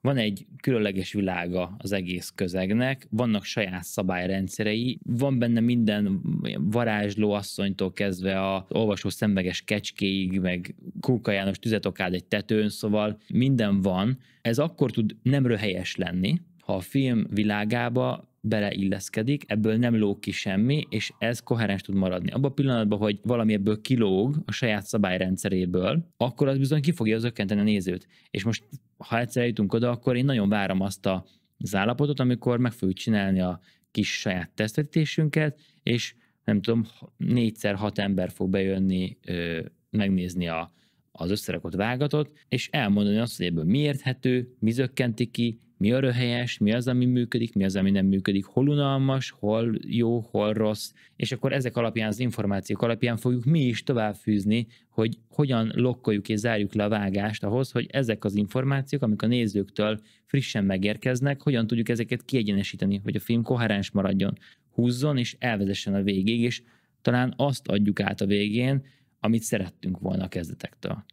van egy különleges világa az egész közegnek, vannak saját szabályrendszerei, van benne minden varázsló asszonytól kezdve a olvasó szemveges kecskéig, meg Kulka János tüzetokád egy tetőn, szóval minden van. Ez akkor tud nem röhelyes lenni, ha a film világába beleilleszkedik, ebből nem lóg ki semmi, és ez koherens tud maradni. Abban a pillanatban, hogy valami ebből kilóg a saját szabályrendszeréből, akkor az bizony ki fogja az a nézőt. És most ha egyszer jutunk oda, akkor én nagyon várom azt a, az állapotot, amikor meg fogjuk csinálni a kis saját tesztetésünket, és nem tudom, négyszer hat ember fog bejönni, ö, megnézni a, az összerakott vágatot, és elmondani azt, hogy ebből mi érthető, mi zökkenti ki, mi a röhelyes, mi az, ami működik, mi az, ami nem működik, hol unalmas, hol jó, hol rossz, és akkor ezek alapján, az információk alapján fogjuk mi is továbbfűzni, hogy hogyan lokkoljuk és zárjuk le a vágást ahhoz, hogy ezek az információk, amik a nézőktől frissen megérkeznek, hogyan tudjuk ezeket kiegyenesíteni, hogy a film koherens maradjon, húzzon és elvezessen a végig, és talán azt adjuk át a végén, amit szerettünk volna a kezdetektől.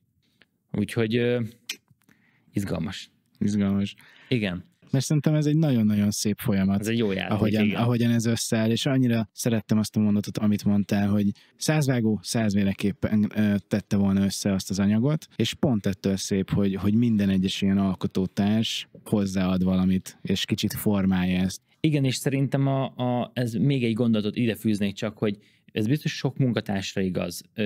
Úgyhogy izgalmas. Izgalmas. Igen. Mert szerintem ez egy nagyon-nagyon szép folyamat. Ez egy jó játék, ahogyan, igen. ahogyan ez összeáll, és annyira szerettem azt a mondatot, amit mondtál, hogy százvágó százvéleképpen tette volna össze azt az anyagot, és pont ettől szép, hogy, hogy minden egyes ilyen alkotótárs hozzáad valamit, és kicsit formálja ezt. Igen, és szerintem a, a, ez még egy gondolatot ide fűznék csak, hogy ez biztos sok munkatársra igaz. Ö,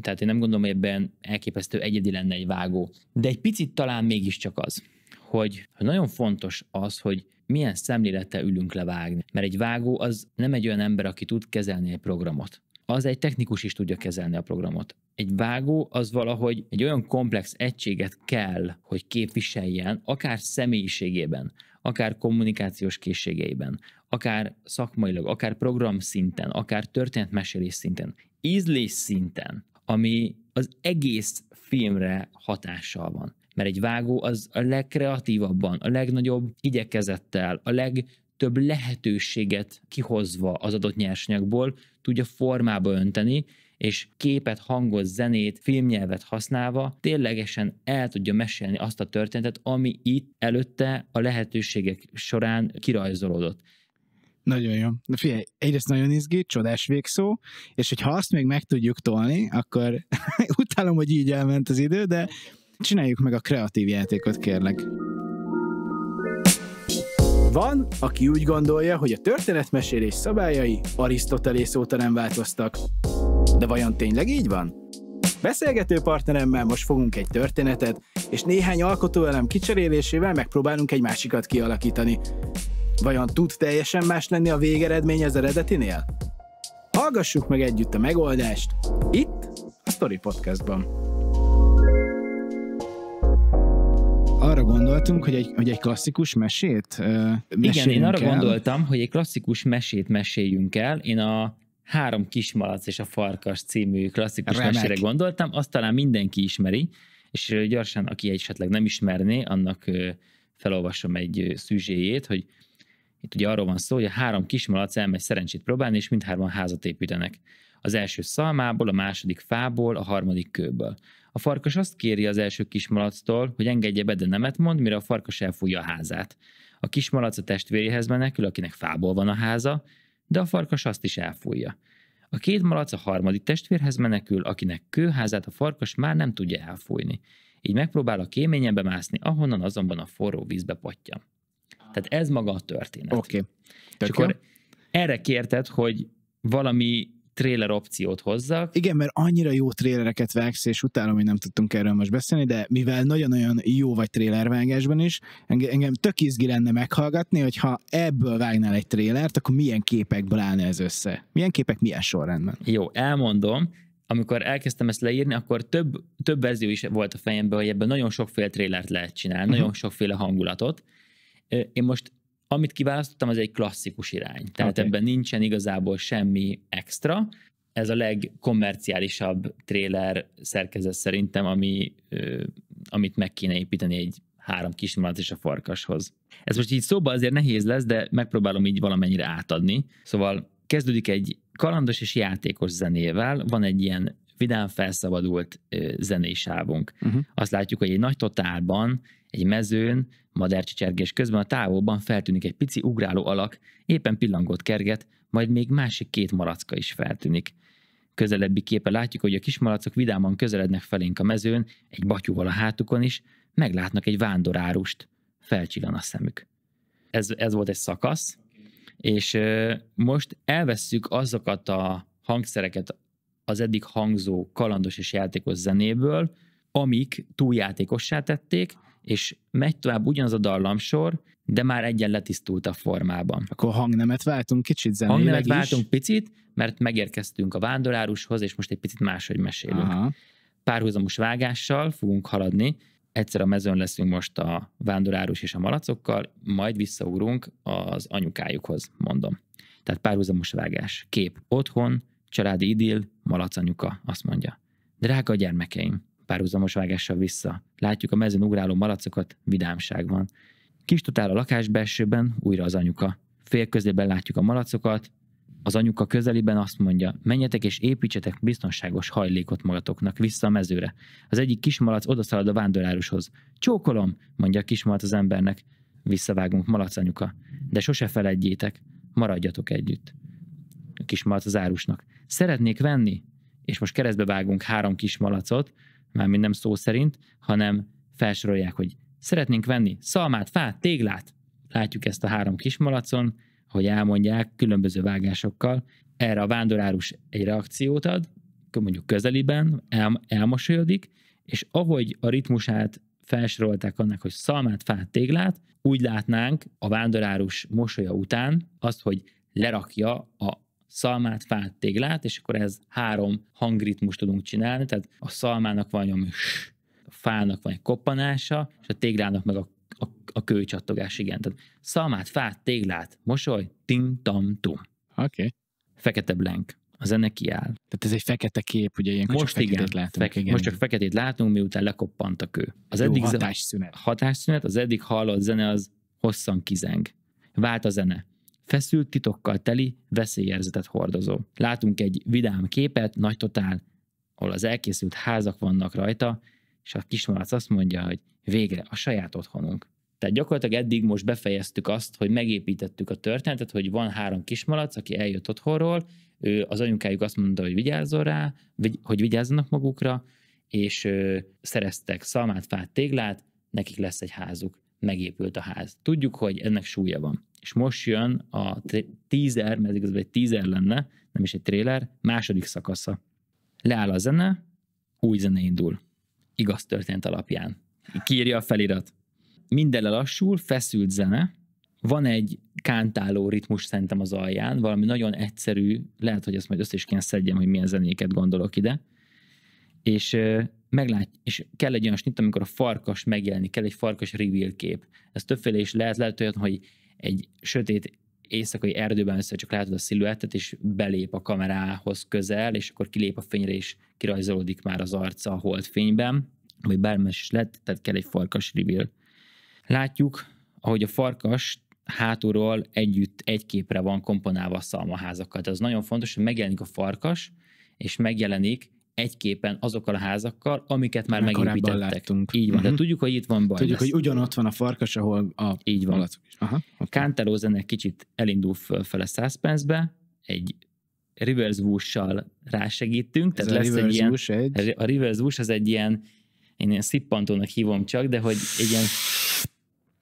tehát én nem gondolom, hogy ebben elképesztő egyedi lenne egy vágó. De egy picit talán mégiscsak az hogy nagyon fontos az, hogy milyen szemlélettel ülünk levágni, Mert egy vágó az nem egy olyan ember, aki tud kezelni egy programot. Az egy technikus is tudja kezelni a programot. Egy vágó az valahogy egy olyan komplex egységet kell, hogy képviseljen, akár személyiségében, akár kommunikációs készségeiben, akár szakmailag, akár program szinten, akár történetmesélés szinten, ízlés szinten, ami az egész filmre hatással van. Mert egy vágó az a legkreatívabban, a legnagyobb igyekezettel, a legtöbb lehetőséget kihozva az adott nyersanyagból tudja formába önteni, és képet, hangot, zenét, filmnyelvet használva ténylegesen el tudja mesélni azt a történetet, ami itt előtte a lehetőségek során kirajzolódott. Nagyon jó. Na figyelj, egyrészt nagyon izgi, csodás végszó, és hogyha azt még meg tudjuk tolni, akkor utálom, hogy így elment az idő, de Csináljuk meg a kreatív játékot, kérlek. Van, aki úgy gondolja, hogy a történetmesélés szabályai Arisztotelész óta nem változtak. De vajon tényleg így van? Beszélgető partneremmel most fogunk egy történetet, és néhány alkotóelem kicserélésével megpróbálunk egy másikat kialakítani. Vajon tud teljesen más lenni a végeredmény az eredetinél? Hallgassuk meg együtt a megoldást, itt, a Story Podcastban. arra gondoltunk, hogy egy, hogy egy klasszikus mesét uh, Igen, én arra el. gondoltam, hogy egy klasszikus mesét meséljünk el. Én a Három kismalac és a farkas című klasszikus Remek. mesére gondoltam, azt talán mindenki ismeri, és gyorsan, aki esetleg nem ismerné, annak felolvasom egy szüzséjét, hogy itt ugye arról van szó, hogy a három kismalac elmegy szerencsét próbálni, és mindhárman házat építenek. Az első szalmából, a második fából, a harmadik kőből. A farkas azt kéri az első kismalactól, hogy engedje be, de nemet mond, mire a farkas elfújja a házát. A kismalac a testvéréhez menekül, akinek fából van a háza, de a farkas azt is elfújja. A két malac a harmadik testvérhez menekül, akinek kőházát a farkas már nem tudja elfújni. Így megpróbál a kéményen mászni, ahonnan azonban a forró vízbe potja. Tehát ez maga a történet. Oké. Okay. És akkor erre kérted, hogy valami trailer opciót hozzak. Igen, mert annyira jó trélereket vágsz, és utána mi nem tudtunk erről most beszélni, de mivel nagyon-nagyon jó vagy trélervágásban is, engem tök izgi lenne meghallgatni, hogyha ebből vágnál egy trélert, akkor milyen képekből állna ez össze? Milyen képek milyen sorrendben? Jó, elmondom, amikor elkezdtem ezt leírni, akkor több, több verzió is volt a fejemben, hogy ebben nagyon sokféle trélert lehet csinálni, uh-huh. nagyon sokféle hangulatot. Én most amit kiválasztottam, az egy klasszikus irány. Tehát okay. ebben nincsen igazából semmi extra. Ez a legkommerciálisabb tréler szerkezet szerintem, ami, ö, amit meg kéne építeni egy három kis és a farkashoz. Ez most így szóba azért nehéz lesz, de megpróbálom így valamennyire átadni. Szóval kezdődik egy kalandos és játékos zenével, van egy ilyen vidám felszabadult zenésávunk. Uh-huh. Mhm. Azt látjuk, hogy egy nagy totálban, egy mezőn, madárcsicsergés közben a távolban feltűnik egy pici ugráló alak, éppen pillangót kerget, majd még másik két maracka is feltűnik. Közelebbi képe látjuk, hogy a kismalacok vidáman közelednek felénk a mezőn, egy batyúval a hátukon is, meglátnak egy vándorárust, felcsillan a szemük. Ez, ez volt egy szakasz, és most elvesszük azokat a hangszereket, az eddig hangzó kalandos és játékos zenéből, amik túljátékossá tették, és megy tovább ugyanaz a dallamsor, de már egyen letisztult a formában. Akkor hangnemet váltunk kicsit zenéleg Hangnemet is. váltunk picit, mert megérkeztünk a vándorárushoz, és most egy picit máshogy mesélünk. Aha. Párhuzamos vágással fogunk haladni, egyszer a mezőn leszünk most a vándorárus és a malacokkal, majd visszaugrunk az anyukájukhoz, mondom. Tehát párhuzamos vágás. Kép otthon, Családi idill, malacanyuka, azt mondja. Drága gyermekeim, párhuzamos vágással vissza. Látjuk a mezőn ugráló malacokat, vidámság van. Kis tutál a lakás belsőben, újra az anyuka. közében látjuk a malacokat, az anyuka közelében azt mondja, menjetek és építsetek biztonságos hajlékot magatoknak vissza a mezőre. Az egyik kismalac odaszalad a vándorárushoz. Csókolom, mondja a kismalac az embernek. Visszavágunk, malac anyuka. De sose feledjétek, maradjatok együtt kismalac az árusnak. Szeretnék venni, és most keresztbe vágunk három kismalacot, mármint nem szó szerint, hanem felsorolják, hogy szeretnénk venni szalmát, fát, téglát. Látjuk ezt a három kismalacon, hogy elmondják különböző vágásokkal. Erre a vándorárus egy reakciót ad, mondjuk közeliben, el, elmosolyodik, és ahogy a ritmusát felsorolták annak, hogy szalmát, fát, téglát, úgy látnánk a vándorárus mosolya után azt, hogy lerakja a szalmát, fát, téglát, és akkor ez három hangritmust tudunk csinálni, tehát a szalmának van olyan a fának van egy koppanása, és a téglának meg a, a, a kőcsattogás, igen. Tehát szalmát, fát, téglát, mosoly, tim-tam-tum. Oké. Okay. Fekete blank a zene kiáll. Tehát ez egy fekete kép, ugye ilyenkor most csak igen, látunk. Fek, igen, most csak feketét látunk, miután lekoppant a kő. Az Jó, eddig hatásszünet. hatásszünet, az eddig hallott zene az hosszan kizeng. Vált a zene feszült titokkal teli, veszélyérzetet hordozó. Látunk egy vidám képet, nagy totál, ahol az elkészült házak vannak rajta, és a kismalac azt mondja, hogy végre a saját otthonunk. Tehát gyakorlatilag eddig most befejeztük azt, hogy megépítettük a történetet, hogy van három kismalac, aki eljött otthonról, ő, az anyukájuk azt mondta, hogy vigyázzon rá, hogy vigyázzanak magukra, és ö, szereztek szalmát, fát, téglát, nekik lesz egy házuk, megépült a ház. Tudjuk, hogy ennek súlya van és most jön a teaser, mert igazából egy teaser lenne, nem is egy trailer, második szakasza. Leáll a zene, új zene indul. Igaz történt alapján. Kírja a felirat. Minden lelassul, feszült zene, van egy kántáló ritmus szerintem az alján, valami nagyon egyszerű, lehet, hogy ezt majd össze is kéne szedjem, hogy milyen zenéket gondolok ide, és meglát, és kell egy olyan snit, amikor a farkas megjelenik, kell egy farkas reveal kép. Ez többféle is lehet, lehet olyan, hogy egy sötét éjszakai erdőben össze csak látod a sziluettet, és belép a kamerához közel, és akkor kilép a fényre, és kirajzolódik már az arca a holdfényben, ami bármes is lett, tehát kell egy farkas reveal. Látjuk, ahogy a farkas hátulról együtt egy képre van komponálva a szalmaházakat. Ez nagyon fontos, hogy megjelenik a farkas, és megjelenik egy képen azokkal a házakkal, amiket már Meg megépítettek. Így van, uh-huh. Mhm. Hát de tudjuk, hogy itt van baj. Tudjuk, lesz. hogy ugyanott van a farkas, ahol a Így van. Malacuk Aha, okay. zene kicsit elindul fölfele suspense egy reverse whoosh-sal rásegítünk, tehát Ez lesz a egy ilyen, egy. a reverse whoosh az egy ilyen, én ilyen szippantónak hívom csak, de hogy egy ilyen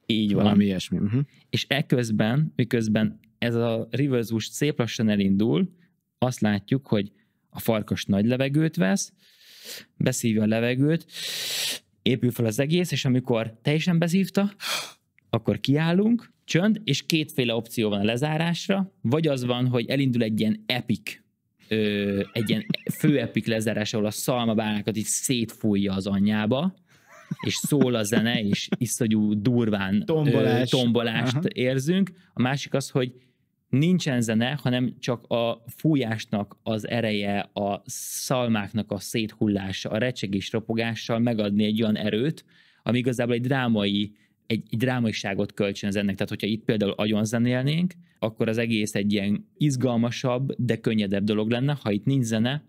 így van. Valami ilyesmi. Uh-huh. És eközben, miközben ez a reverse whoosh szép lassan elindul, azt látjuk, hogy a farkas nagy levegőt vesz, beszívja a levegőt, épül fel az egész, és amikor teljesen beszívta, akkor kiállunk, csönd, és kétféle opció van a lezárásra, vagy az van, hogy elindul egy ilyen epic, ö, egy ilyen fő epic lezárás, ahol a szalmabálákat így szétfújja az anyjába, és szól a zene, és iszonyú durván Tombolás. ö, tombolást Aha. érzünk. A másik az, hogy nincsen zene, hanem csak a fújásnak az ereje, a szalmáknak a széthullása, a recsegés ropogással megadni egy olyan erőt, ami igazából egy drámai egy, egy drámaiságot kölcsönöz ennek. Tehát, hogyha itt például agyon zenélnénk, akkor az egész egy ilyen izgalmasabb, de könnyedebb dolog lenne. Ha itt nincs zene,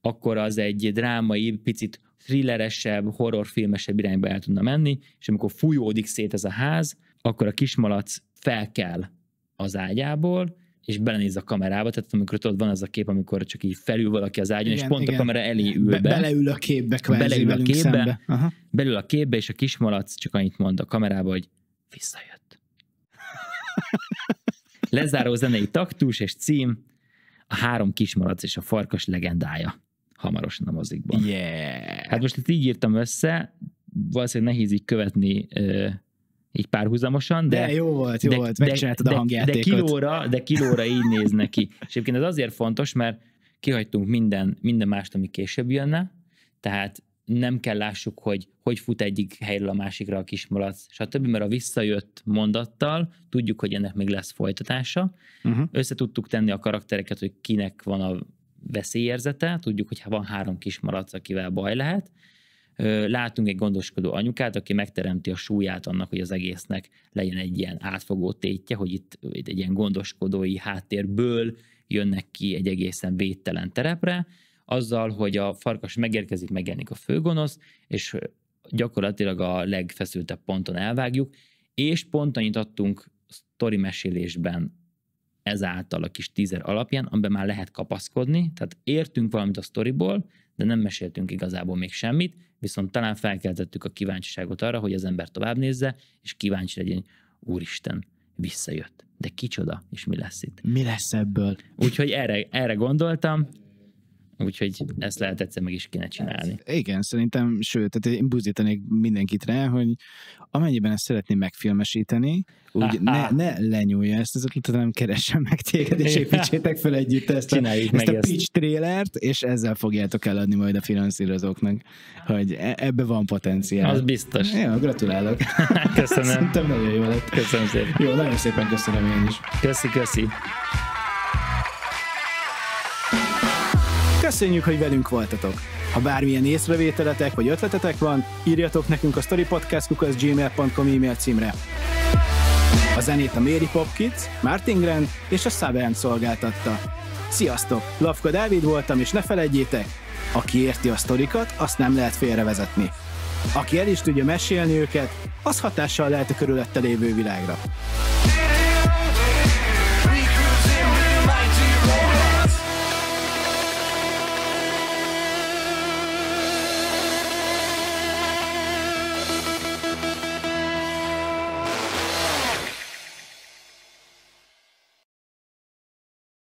akkor az egy drámai, picit thrilleresebb, horrorfilmesebb irányba el tudna menni, és amikor fújódik szét ez a ház, akkor a kismalac fel kell az ágyából, és belenéz a kamerába, tehát amikor ott van az a kép, amikor csak így felül valaki az ágyon, igen, és pont igen. a kamera elé ül be. be beleül a képbe, beleül a képbe, szembe. Aha. belül a képbe, és a kismalac csak annyit mond a kamerába, hogy visszajött. Lezáró zenei taktus és cím, a három kismalac és a farkas legendája hamarosan a mozikban. Yeah. Hát most itt így írtam össze, valószínűleg nehéz így követni így párhuzamosan, de, de jó volt, jó de, volt, megcsináltad de, a hangjátékot. De kilóra, de kilóra így néz neki. És egyébként ez azért fontos, mert kihagytunk minden, minden mást, ami később jönne, tehát nem kell lássuk, hogy hogy fut egyik helyről a másikra a kismalac, stb., mert a visszajött mondattal tudjuk, hogy ennek még lesz folytatása. Uh-huh. Össze tudtuk tenni a karaktereket, hogy kinek van a veszélyérzete, tudjuk, hogy van három kismalac, akivel baj lehet, látunk egy gondoskodó anyukát, aki megteremti a súlyát annak, hogy az egésznek legyen egy ilyen átfogó tétje, hogy itt egy ilyen gondoskodói háttérből jönnek ki egy egészen védtelen terepre, azzal, hogy a farkas megérkezik, megjelenik a főgonosz, és gyakorlatilag a legfeszültebb ponton elvágjuk, és pont annyit adtunk sztori mesélésben ezáltal a kis tízer alapján, amiben már lehet kapaszkodni, tehát értünk valamit a sztoriból, de nem meséltünk igazából még semmit, viszont talán felkeltettük a kíváncsiságot arra, hogy az ember tovább nézze, és kíváncsi legyen, úristen, visszajött. De kicsoda, és mi lesz itt? Mi lesz ebből? Úgyhogy erre, erre gondoltam, Úgyhogy ezt lehet egyszer meg is kéne csinálni. Igen, szerintem, sőt, tehát én buzdítanék mindenkit rá, hogy amennyiben ezt szeretném megfilmesíteni, úgy ne, ne lenyúlja ezt az ötletet, hanem keressen meg téged, és építsétek fel együtt ezt a, ezt a pitch trélert, és ezzel fogjátok eladni majd a finanszírozóknak, hogy e, ebbe van potenciál. Az biztos. Jó, gratulálok. Köszönöm. Szerintem nagyon jó lett. Köszönöm szépen. Jó, nagyon szépen köszönöm én is. Köszi, köszi. Köszönjük, hogy velünk voltatok! Ha bármilyen észrevételetek vagy ötletetek van, írjatok nekünk a storypodcast.gmail.com e-mail címre. A zenét a Mary Kids, Martin Grant és a Saverne szolgáltatta. Sziasztok! Lavka Dávid voltam, és ne felejtjétek, aki érti a sztorikat, azt nem lehet félrevezetni. Aki el is tudja mesélni őket, az hatással lehet a körülötte lévő világra.